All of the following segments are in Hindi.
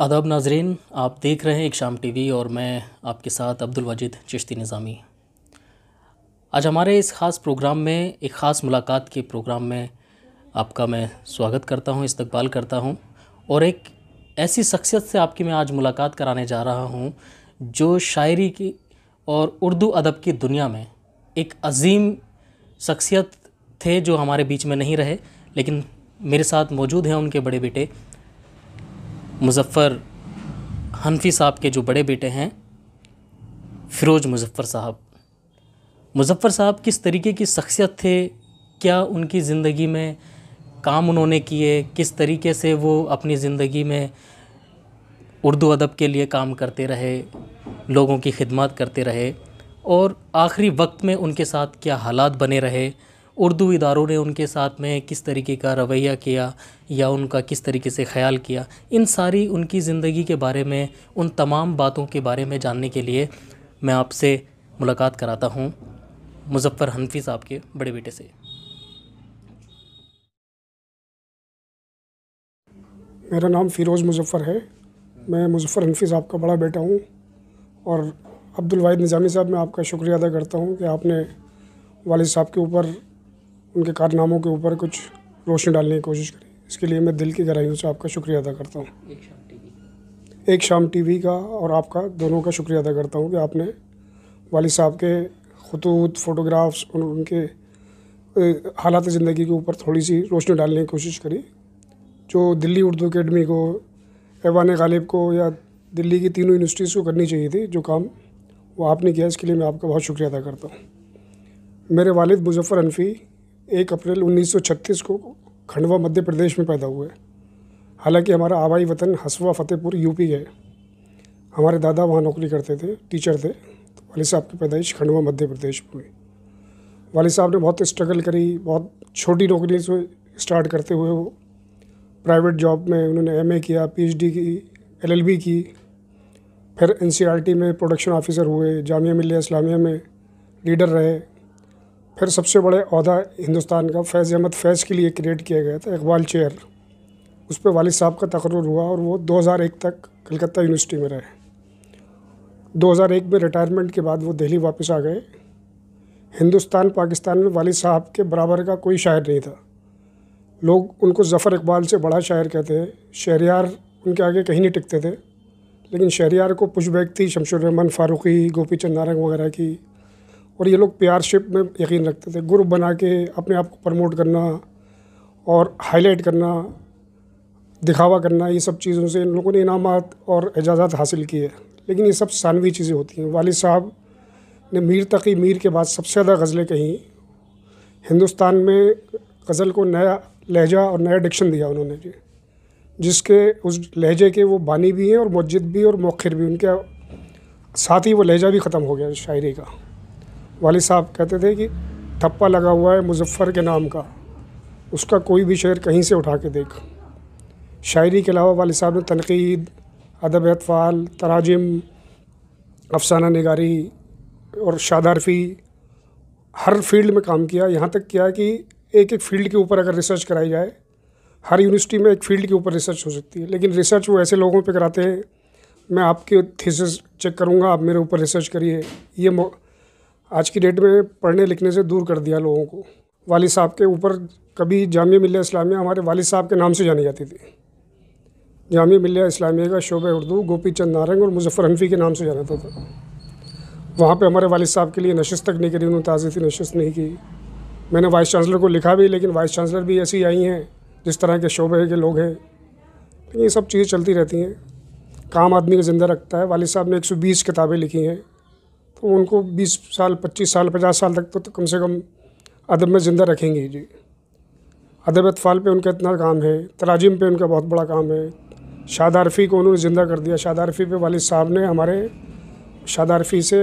आदाब नाजरीन आप देख रहे हैं एक शाम टीवी और मैं आपके साथ अब्दुल वजीद चिश्ती निज़ामी आज हमारे इस ख़ास प्रोग्राम में एक ख़ास मुलाकात के प्रोग्राम में आपका मैं स्वागत करता हूं इस्तकबाल करता हूं और एक ऐसी शख्सियत से आपकी मैं आज मुलाकात कराने जा रहा हूं जो शायरी की और उर्दू अदब की दुनिया में एक अजीम शख्सियत थे जो हमारे बीच में नहीं रहे लेकिन मेरे साथ मौजूद हैं उनके बड़े बेटे मुजफ़र हनफी साहब के जो बड़े बेटे हैं फ़िरोज़ मुजफ़र साहब मुजफ़र साहब किस तरीके की शख्सियत थे क्या उनकी ज़िंदगी में काम उन्होंने किए किस तरीके से वो अपनी ज़िंदगी में उर्दू अदब के लिए काम करते रहे लोगों की खिदमत करते रहे और आखिरी वक्त में उनके साथ क्या हालात बने रहे उर्दू इदारों ने उनके साथ में किस तरीके का रवैया किया या उनका किस तरीके से ख्याल किया इन सारी उनकी ज़िंदगी के बारे में उन तमाम बातों के बारे में जानने के लिए मैं आपसे मुलाकात कराता हूँ मुजफ़्फ़र हनफी साहब के बड़े बेटे से मेरा नाम फ़िरोज़ मुजफ़्फ़र है मैं मुजफ़्फ़र हनफी साहब का बड़ा बेटा हूँ और अब्दुल वाहिद निज़ामी साहब मैं आपका शुक्रिया अदा करता हूँ कि आपने वालिद साहब के ऊपर उनके कारनामों के ऊपर कुछ रोशनी डालने की कोशिश करें इसके लिए मैं दिल की गहराइयों से आपका शुक्रिया अदा करता हूँ एक शाम टीवी का और आपका दोनों का शुक्रिया अदा करता हूँ कि आपने वाली साहब के खतूत फ़ोटोग्राफ्स और उनके हालात ज़िंदगी के ऊपर थोड़ी सी रोशनी डालने की कोशिश करी जो दिल्ली उर्दू अकेडमी को एवान गालिब को या दिल्ली की तीनों यूनिवर्सिटीज़ को करनी चाहिए थी जो काम वो आपने किया इसके लिए मैं आपका बहुत शुक्रिया अदा करता हूँ मेरे वालिद मुजफ़र अनफ़ी एक अप्रैल 1936 को खंडवा मध्य प्रदेश में पैदा हुए हालांकि हमारा आबाई वतन हसवा फतेहपुर यूपी है हमारे दादा वहाँ नौकरी करते थे टीचर थे तो वाले साहब की पैदाइश खंडवा मध्य प्रदेश में हुई वाले साहब ने बहुत स्ट्रगल करी बहुत छोटी नौकरी से स्टार्ट करते हुए वो प्राइवेट जॉब में उन्होंने एमए किया पीएचडी की एलएलबी की फिर एनसीईआरटी में प्रोडक्शन ऑफिसर हुए जामिया मिल्लिया इस्लामिया में लीडर रहे फिर सबसे बड़े अहदा हिंदुस्तान का फैज़ अहमद फैज़ के लिए क्रिएट किया गया था इकबाल चेयर उस पर वालद साहब का तकरूर हुआ और वो 2001 तक कलकत्ता यूनिवर्सिटी में रहे 2001 में रिटायरमेंट के बाद वो दिल्ली वापस आ गए हिंदुस्तान पाकिस्तान में वालिद साहब के बराबर का कोई शायर नहीं था लोग उनको जफ़र इकबाल से बड़ा शायर कहते हैं शहरियार उनके आगे कहीं नहीं टिकते थे लेकिन शहरियार को पुशबैक थी शमशुररहमान फारूकी गोपी चंद नारंग वगैरह की और ये लोग प्यारशिप में यकीन रखते थे ग्रुप बना के अपने आप को प्रमोट करना और हाईलाइट करना दिखावा करना ये सब चीज़ों से इन लोगों ने इनामत और इजाज़ात हासिल किए लेकिन ये सब सानवी चीज़ें होती हैं वाल साहब ने मीर तकी मीर के बाद सबसे ज़्यादा गज़लें कहीं हिंदुस्तान में गज़ल को नया लहजा और नया डिक्शन दिया उन्होंने जी जिसके उस लहजे के वो बानी भी हैं और मस्जिद भी और मौखिर भी उनके साथ ही वो लहजा भी ख़त्म हो गया शायरी का वाली साहब कहते थे कि थप्पा लगा हुआ है मुजफ्फ़र के नाम का उसका कोई भी शेर कहीं से उठा के देख शायरी के अलावा वाले साहब ने तनकीद अदब अतफ़ाल तराजम अफसाना नगारी और शादारफ़ी हर फील्ड में काम किया यहाँ तक किया कि एक एक फील्ड के ऊपर अगर रिसर्च कराई जाए हर यूनिवर्सिटी में एक फील्ड के ऊपर रिसर्च हो सकती है लेकिन रिसर्च वो ऐसे लोगों पे कराते हैं मैं आपके थीसिस चेक करूँगा आप मेरे ऊपर रिसर्च करिए ये आज की डेट में पढ़ने लिखने से दूर कर दिया लोगों को वाल साहब के ऊपर कभी जामिया मिल्ला इस्लामिया हमारे वालिद साहब के नाम से जानी जाती थी जामिया मिल्ला इस्लामिया का शोब उर्दू गोपी चंद नारंग और मुजफ्फर हनफी के नाम से जाना था, था। वहाँ पर हमारे वाल साहब के लिए नशस्त तक नहीं करी उन्होंने ताज़ी थी नशस्त नहीं की मैंने वाइस चांसलर को लिखा भी लेकिन वाइस चांसलर भी ऐसी आई हैं जिस तरह के शोबे के लोग हैं ये सब चीज़ें चलती रहती हैं काम आदमी को ज़िंदा रखता है वाल साहब ने 120 किताबें लिखी हैं तो उनको 20 साल 25 साल 50 साल तक तो, तो कम से कम अदब में ज़िंदा रखेंगे जी अदब अतफ़ाल पे उनका इतना काम है तराजिम पे उनका बहुत बड़ा काम है शादारफ़ी को उन्होंने ज़िंदा कर दिया शादारफ़ी पे वालिद साहब ने हमारे शादारफ़ी से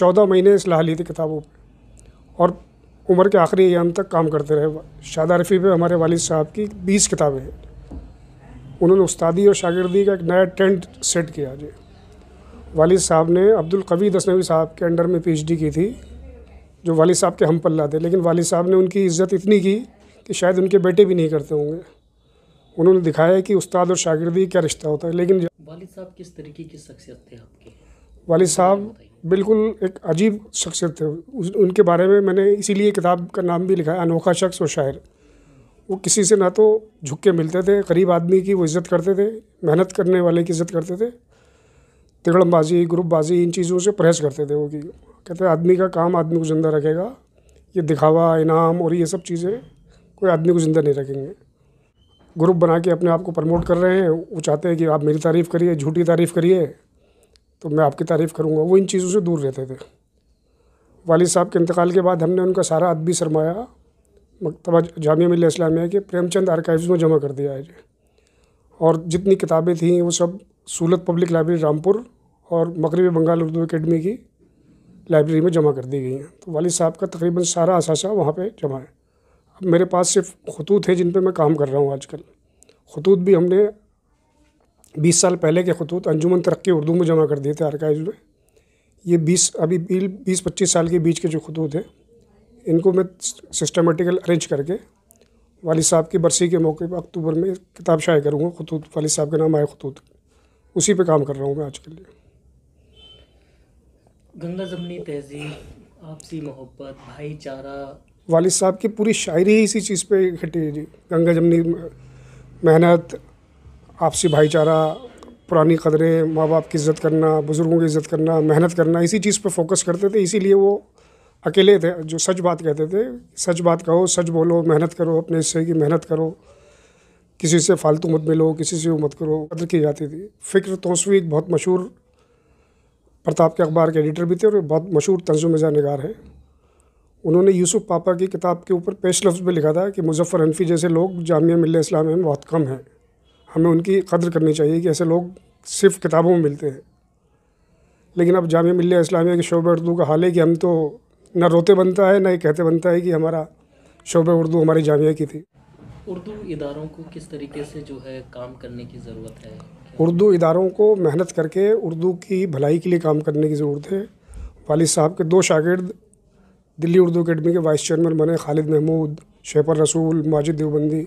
चौदह महीने सलाह ली थी किताबों पर और उम्र के आखिरी अयाम तक काम करते रहे शादारफ़ी पे हमारे वालिद साहब की बीस किताबें हैं उन्होंने उस्तादी और शागिर्दी का एक नया ट्रेंड सेट किया जी वालिद साहब ने अब्दुल कवी दसनवी साहब के अंडर में पीएचडी की थी जो वालिद साहब के हम पल्ला थे लेकिन वालिद साहब ने उनकी इज्जत इतनी की कि शायद उनके बेटे भी नहीं करते होंगे उन्होंने दिखाया कि उस्ताद और शागिर्दी क्या रिश्ता होता है लेकिन वालिद साहब किस तरीके की शख्सियत थे आपके वालिद साहब बिल्कुल एक अजीब शख्सियत थे उनके बारे में मैंने इसीलिए किताब का नाम भी लिखा है अनोखा शख्स और शायर वो किसी से ना तो झुक के मिलते थे गरीब आदमी की वो इज़्ज़त करते थे मेहनत करने वाले की इज़्ज़त करते थे तिकड़मबाजी ग्रुपबाजी इन चीज़ों से परहेज करते थे वो कि कहते हैं आदमी का काम आदमी को ज़िंदा रखेगा ये दिखावा इनाम और ये सब चीज़ें कोई आदमी को ज़िंदा नहीं रखेंगे ग्रुप बना के अपने आप को प्रमोट कर रहे हैं वो चाहते हैं कि आप मेरी तारीफ़ करिए झूठी तारीफ़ करिए तो मैं आपकी तारीफ़ करूँगा वो इन चीज़ों से दूर रहते थे वालिद साहब के इंतकाल के बाद हमने उनका सारा अदबी सरमाया मकतबा जामिया मिल इस्लामिया के प्रेमचंद आर्काइव्स में जमा कर दिया है और जितनी किताबें थीं वो सब सूलत पब्लिक लाइब्रेरी रामपुर और मगरबी बंगाल उर्दू अकेडमी की लाइब्रेरी में जमा कर दी गई हैं तो वालिद साहब का तकरीबन सारा असाशा वहाँ पे जमा है अब मेरे पास सिर्फ खतूत है जिन पर मैं काम कर रहा हूँ आजकल खतूत भी हमने 20 साल पहले के खतूत अंजुमन तरक्की उर्दू में जमा कर दिए थे आरकाइज़ में ये 20 अभी बीस पच्चीस साल के बीच के जो खतूत हैं इनको मैं सिस्टमेटिकल अरेंज करके वाल साहब की बरसी के मौके पर अक्टूबर में किताब शाये करूँगा खतूत वालिद साहब के नाम आए खतूत उसी पे काम कर रहा हूँ मैं आज के लिए गंगा जमनी तहजीब आपसी मोहब्बत भाईचारा वालिद साहब की पूरी शायरी ही इसी चीज़ पे इकट्ठी है जी गंगा जमनी मेहनत आपसी भाईचारा पुरानी कदरें माँ बाप की इज्जत करना बुज़ुर्गों की इज्जत करना मेहनत करना इसी चीज़ पे फोकस करते थे इसीलिए वो अकेले थे जो सच बात कहते थे सच बात कहो सच बोलो मेहनत करो अपने हिस्से की मेहनत करो किसी से फालतू मत मिलो किसी से मत करो कदर की जाती थी फ़िक्र तोसवी एक बहुत मशहूर प्रताप के अखबार के एडिटर भी थे और बहुत मशहूर तर्जुमजा नगार हैं उन्होंने यूसुफ पापा की किताब के ऊपर पेश लफ्ज़ में लिखा था कि मुजफ़र हनफी जैसे लोग जामिया मिल्ल इस्लाम में बहुत कम हैं हमें उनकी कदर करनी चाहिए कि ऐसे लोग सिर्फ किताबों में मिलते हैं लेकिन अब जामिया मिल्ल इस्लामिया के शोब उर्दू का हाल है कि हम तो ना रोते बनता है ना ही कहते बनता है कि हमारा शोब उर्दू हमारी जामिया की थी उर्दू इदारों को किस तरीके से जो है काम करने की ज़रूरत है उर्दू इदारों को मेहनत करके उर्दू की भलाई के लिए काम करने की ज़रूरत है वालिद साहब के दो शागिर्द दिल्ली उर्दू अकेडमी के वाइस चेयरमैन बने खालिद महमूद शेपर रसूल माजिद देवबंदी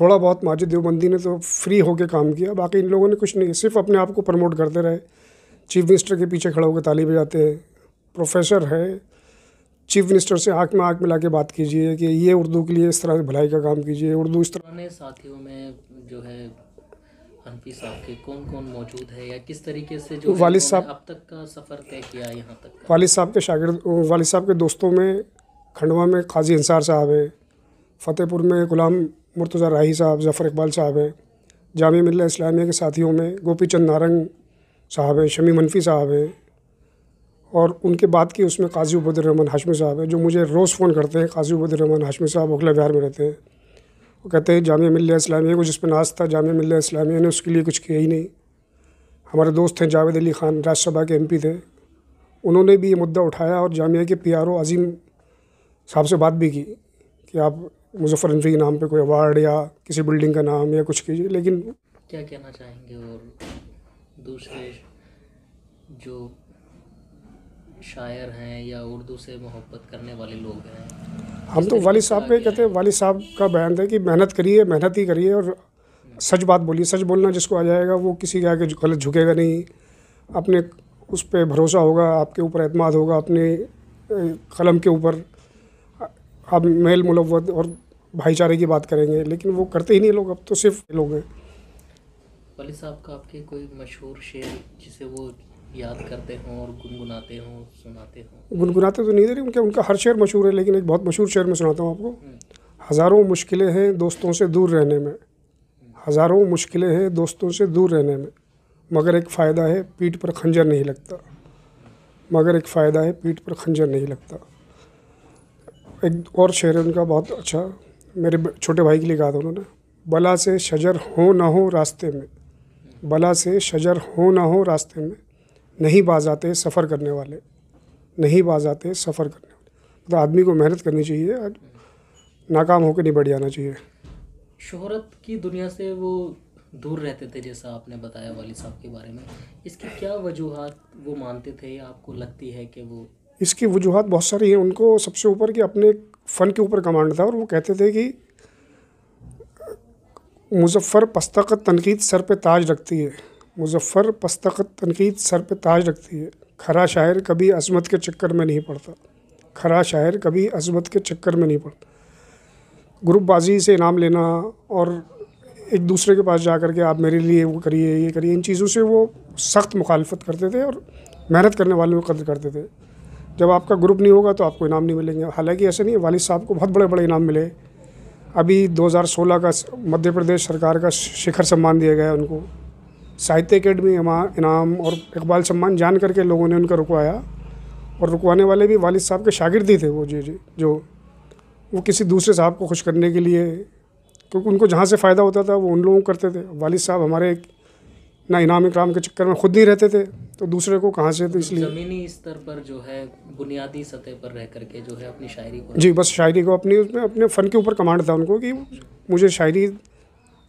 थोड़ा बहुत माजिद देवबंदी ने तो फ्री होकर काम किया बाकी इन लोगों ने कुछ नहीं सिर्फ अपने आप को प्रमोट करते रहे चीफ मिनिस्टर के पीछे खड़े होकर ताली बजाते हैं प्रोफेसर है चीफ मिनिस्टर से आँख में आँख मिला के बात कीजिए कि ये उर्दू के लिए इस तरह से भलाई का काम कीजिए उर्दू इस तरह साथियों में जो है हनफी साहब के कौन कौन मौजूद है या किस तरीके से जो वालिद साहब अब तक का सफ़र तय किया यहाँ तक वालिद साहब के शागिर्द वालिद साहब के दोस्तों में खंडवा में काजी अंसार साहब हैं फतेहपुर में गुलाम मुर्तज़ा राही साहब जफ़र इकबाल साहब हैं जाम मिल्ल इस्लामिया के साथियों में गोपी चंद नारंग साहब हैं शमी मनफी साहब हैं और उनके बाद की उसमें काजी उबैदुररहमान हाशमी साहब हैं जो मुझे रोज़ फ़ोन करते हैं काजी उबैदुररहमान हाशमी साहब ओखला बिहार में रहते हैं वो कहते हैं जामिया मिल्ल इस्लामिया को जिस पर नाज था जामिया मिल्ल इस्लामिया ने उसके लिए कुछ किया ही नहीं हमारे दोस्त हैं जावेद अली ख़ान राज्यसभा के पी थे उन्होंने भी ये मुद्दा उठाया और जामिया के पी आर ओ अजीम साहब से बात भी की कि आप मुजफ्फर के नाम पे कोई अवार्ड या किसी बिल्डिंग का नाम या कुछ कीजिए लेकिन क्या कहना चाहेंगे और दूसरे जो शायर हैं या उर्दू से मोहब्बत करने वाले लोग हैं हम तो वाली साहब पे कहते हैं वाली साहब का बयान था कि मेहनत करिए मेहनत ही करिए और सच बात बोलिए सच बोलना जिसको आ जाएगा वो किसी के आगे गलत झुकेगा नहीं अपने उस पर भरोसा होगा आपके ऊपर अतमाद होगा अपने कलम के ऊपर आप मेल मुलवत और भाईचारे की बात करेंगे लेकिन वो करते ही नहीं लोग अब तो सिर्फ लोग हैं वाली साहब का आपके कोई मशहूर शेर जिसे वो याद करते हों और गुनगुनाते हों सुनाते हों गुनगुनाते तो नहीं दे रही उनके उनका हर शेर मशहूर है लेकिन एक बहुत मशहूर शेर में सुनाता हूँ आपको हम्म। हज़ारों मुश्किलें हैं दोस्तों से दूर रहने में हज़ारों मुश्किलें हैं दोस्तों से दूर रहने में मगर एक फ़ायदा है पीठ पर खंजर नहीं लगता मगर एक फ़ायदा है पीठ पर खंजर नहीं लगता एक और शेर है उनका बहुत अच्छा मेरे छोटे भाई के लिए कहा था उन्होंने बला से शजर हो ना हो रास्ते में बला से शजर हो ना हो रास्ते में नहीं बाज आते सफ़र करने वाले नहीं बाज आते सफ़र करने वाले तो आदमी को मेहनत करनी चाहिए नाकाम होकर नहीं बढ़ जाना चाहिए शोहरत की दुनिया से वो दूर रहते थे जैसा आपने बताया वाली साहब के बारे में इसकी क्या वजूहत वो मानते थे या आपको लगती है कि वो इसकी वजूहत बहुत सारी हैं उनको सबसे ऊपर कि अपने फ़न के ऊपर कमांड था और वो कहते थे कि मुजफ्फ़र पस्तक तनकीद सर पे ताज रखती है मुजफ़्फ़र पस्तखत तनकीद सर पर ताज रखती है खरा शायर कभी अजमत के चक्कर में नहीं पड़ता खरा शायर कभी अजमत के चक्कर में नहीं पड़ता ग्रुप बाजी से इनाम लेना और एक दूसरे के पास जा कर के आप मेरे लिए वो करिए ये करिए इन चीज़ों से वो सख्त मुखालफत करते थे और मेहनत करने वाले में कदर करते थे जब आपका ग्रुप नहीं होगा तो आपको इनाम नहीं मिलेंगे हालांकि ऐसा नहीं वालिद साहब को बहुत बड़े बड़े इनाम मिले अभी 2016 का मध्य प्रदेश सरकार का शिखर सम्मान दिया गया उनको साहित्य अकेडमी इनाम और इकबाल सम्मान जान करके लोगों ने उनका रुकवाया और रुकवाने वाले भी वालिद साहब के शागिर्द ही थे वो जी जी जो वो किसी दूसरे साहब को खुश करने के लिए क्योंकि उनको जहाँ से फ़ायदा होता था वो उन लोगों को करते थे वालिद साहब हमारे ना इनाम इकराम के चक्कर में खुद नहीं रहते थे तो दूसरे को कहाँ से तो इसलिए ज़मीनी स्तर पर जो है बुनियादी सतह पर रह करके जो है अपनी शायरी को जी बस शायरी को अपनी उसमें अपने फ़न के ऊपर कमांड था उनको कि मुझे शायरी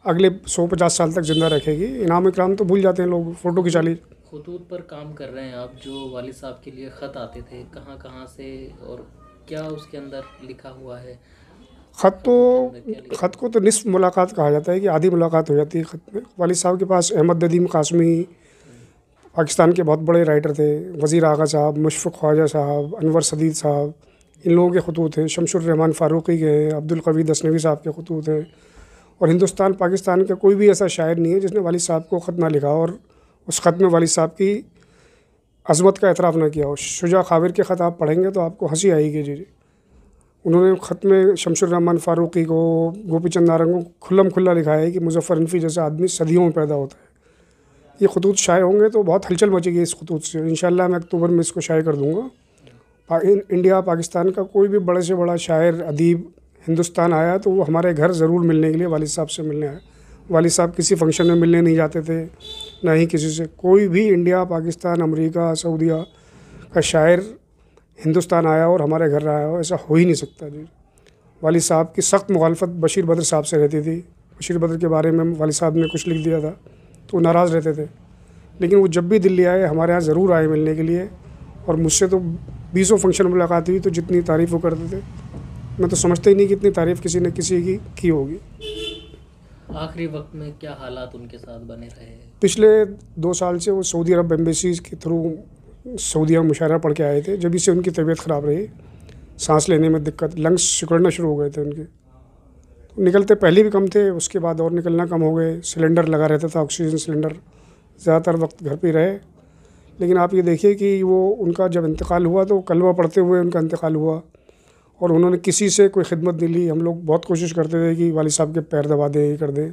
अगले सौ पचास साल तक ज़िंदा रखेगी इनाम इकराम तो भूल जाते हैं लोग फ़ोटो खिंचा ली खतूत पर काम कर रहे हैं आप जो वालिद साहब के लिए ख़त आते थे कहाँ कहाँ से और क्या उसके अंदर लिखा हुआ है ख़त तो ख़त को तो निसफ मुलाकात कहा जाता है कि आधी मुलाकात हो जाती है ख़त में वालिद साहब के पास अहमद नदीम कासमी पाकिस्तान के बहुत बड़े राइटर थे वज़ी आगा साहब मुशफ़ ख्वाजा साहब अनवर सदीद साहब इन लोगों के खतूत हैं शमशुररहमान फ़ारूकी के हैं अब्दुल कवी दसनवी साहब के खतूत हैं और हिंदुस्तान पाकिस्तान का कोई भी ऐसा शायर नहीं है जिसने वाली साहब को ख़त ना लिखा और उस ख़त में वाली साहब की अजमत का एतराफ़ ना किया हो शुजा खाविर के ख़त आप पढ़ेंगे तो आपको हंसी आएगी जी जी उन्होंने ख़त में शमशुररहमान फ़ारूकी को गोपी चंद नारंग को खुल्लम खुल्ला लिखा है कि मुजफ्फर इनफी जैसा आदमी सदियों में पैदा होता है ये खतूत शाये होंगे तो बहुत हलचल मचेगी इस खतूत से इन मैं अक्टूबर में इसको शाये कर दूँगा इंडिया पाकिस्तान का कोई भी बड़े से बड़ा शायर अदीब हिंदुस्तान आया तो वो हमारे घर ज़रूर मिलने के लिए वालिद साहब से मिलने आया वालिद साहब किसी फंक्शन में मिलने नहीं जाते थे ना ही किसी से कोई भी इंडिया पाकिस्तान अमेरिका सऊदीया का शायर हिंदुस्तान आया और हमारे घर आया हो ऐसा हो ही नहीं सकता जी वालिद साहब की सख्त मुखालफत बशीर बद्र साहब से रहती थी बशीर बद्र के बारे में वालिद साहब ने कुछ लिख दिया था तो वो नाराज़ रहते थे लेकिन वो जब भी दिल्ली आए हमारे यहाँ ज़रूर आए मिलने के लिए और मुझसे तो बीसों फंक्शन मुलाकात हुई तो जितनी तारीफ़ वो करते थे मैं तो समझता ही नहीं कि इतनी तारीफ़ किसी ने किसी की की होगी आखिरी वक्त में क्या हालात उनके साथ बने रहे पिछले दो साल से वो सऊदी अरब एम्बेसी के थ्रू सऊदी अरब मुशारा पढ़ के आए थे जब इससे उनकी तबीयत ख़राब रही सांस लेने में दिक्कत लंग्स सिकुड़ना शुरू हो गए थे उनके तो निकलते पहले भी कम थे उसके बाद और निकलना कम हो गए सिलेंडर लगा रहता था ऑक्सीजन सिलेंडर ज़्यादातर वक्त घर पर रहे लेकिन आप ये देखिए कि वो उनका जब इंतकाल हुआ तो कलवा पढ़ते हुए उनका इंतकाल हुआ और उन्होंने किसी से कोई खिदमत नहीं ली हम लोग बहुत कोशिश करते थे कि वाली साहब के पैर दबा दें ये कर दें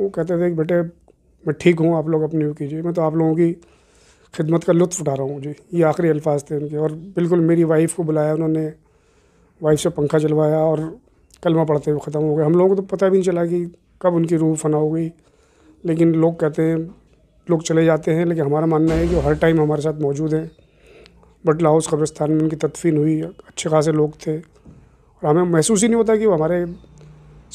वो कहते थे कि बेटे मैं ठीक हूँ आप लोग अपनी वो कीजिए मैं तो आप लोगों की खिदमत का लुत्फ़ उठा रहा हूँ जी ये आखिरी अल्फाज थे उनके और बिल्कुल मेरी वाइफ़ को बुलाया उन्होंने वाइफ से पंखा चलवाया और कलमा पढ़ते हुए ख़त्म हो गए हम लोगों को तो पता भी नहीं चला कि कब उनकी रूह फना हो गई लेकिन लोग कहते हैं लोग चले जाते हैं लेकिन हमारा मानना है कि हर टाइम हमारे साथ मौजूद हैं बटला हाउस कब्रस्तान में उनकी तदफीन हुई अच्छे खासे लोग थे और हमें महसूस ही नहीं होता कि वो हमारे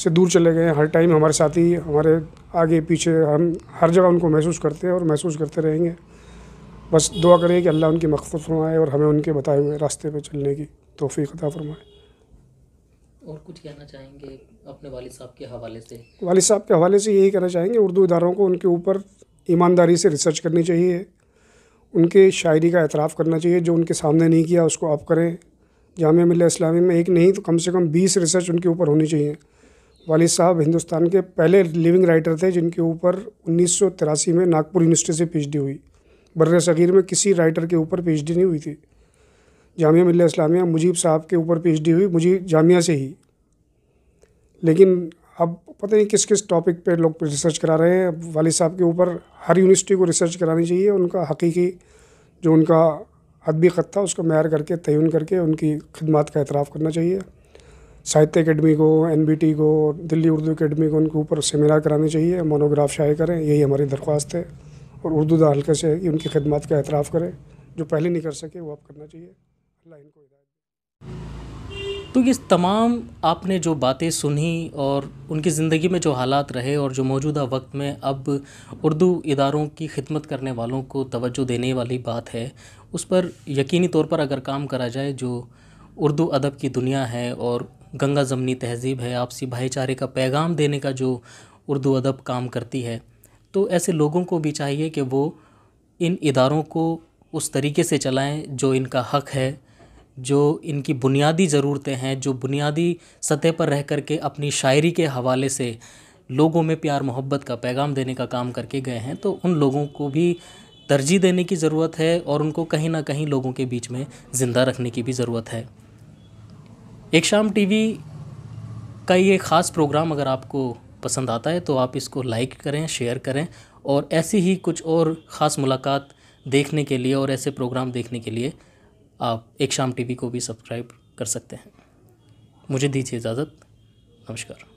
से दूर चले गए हर टाइम हमारे साथ ही हमारे आगे पीछे हम हर जगह उनको महसूस करते हैं और महसूस करते रहेंगे बस दुआ करें कि अल्लाह उनकी मकसद फरमाए और हमें उनके बताए हुए रास्ते पर चलने की तोफ़ी अदा फरमाए और कुछ कहना चाहेंगे अपने वाल साहब के हवाले से वाल साहब के हवाले से यही कहना चाहेंगे उर्दू इदारों को उनके ऊपर ईमानदारी से रिसर्च करनी चाहिए उनके शायरी का एतराफ़ करना चाहिए जो उनके सामने नहीं किया उसको आप करें जाम मिल्ला इस्लामी में एक नहीं तो कम से कम बीस रिसर्च उनके ऊपर होनी चाहिए वालिद साहब हिंदुस्तान के पहले लिविंग राइटर थे जिनके ऊपर उन्नीस में नागपुर यूनिवर्सिटी से पी हुई बर्र सग़ीर में किसी राइटर के ऊपर पी नहीं हुई थी जामिया मिल्ला इस्लामिया मुजीब साहब के ऊपर पी हुई मुझे जामिया से ही लेकिन अब पता नहीं किस किस टॉपिक पे लोग रिसर्च करा रहे हैं वालिद साहब के ऊपर हर यूनिवर्सिटी को रिसर्च करानी चाहिए उनका हकीकी जो उनका अदबी ख़त था उसको मैार करके तयन करके उनकी खदमात का एतराफ़ करना चाहिए साहित्य अकेडमी को एन को दिल्ली उर्दू अकेडमी को उनके ऊपर सेमिनार कराने चाहिए मोनोग्राफ शाये करें यही हमारी दरख्वास्त है और उर्दू दा हल्के से कि उनकी खदमात का एतराफ़ करें जो पहले नहीं कर सके वो आप करना चाहिए अल्लाह इनको तो ये तमाम आपने जो बातें सुनी और उनकी ज़िंदगी में जो हालात रहे और जो मौजूदा वक्त में अब उर्दू इदारों की खिदमत करने वालों को तवज्जो देने वाली बात है उस पर यकीनी तौर पर अगर काम करा जाए जो उर्दू अदब की दुनिया है और गंगा जमनी तहजीब है आपसी भाईचारे का पैगाम देने का जो उर्दू अदब काम करती है तो ऐसे लोगों को भी चाहिए कि वो इन इदारों को उस तरीके से चलाएं जो इनका हक है जो इनकी बुनियादी ज़रूरतें हैं जो बुनियादी सतह पर रह कर के अपनी शायरी के हवाले से लोगों में प्यार मोहब्बत का पैगाम देने का काम करके गए हैं तो उन लोगों को भी तरजीह देने की ज़रूरत है और उनको कहीं ना कहीं लोगों के बीच में ज़िंदा रखने की भी ज़रूरत है एक शाम टीवी का ये ख़ास प्रोग्राम अगर आपको पसंद आता है तो आप इसको लाइक करें शेयर करें और ऐसी ही कुछ और ख़ास मुलाकात देखने के लिए और ऐसे प्रोग्राम देखने के लिए आप एक शाम टीवी को भी सब्सक्राइब कर सकते हैं मुझे दीजिए इजाज़त नमस्कार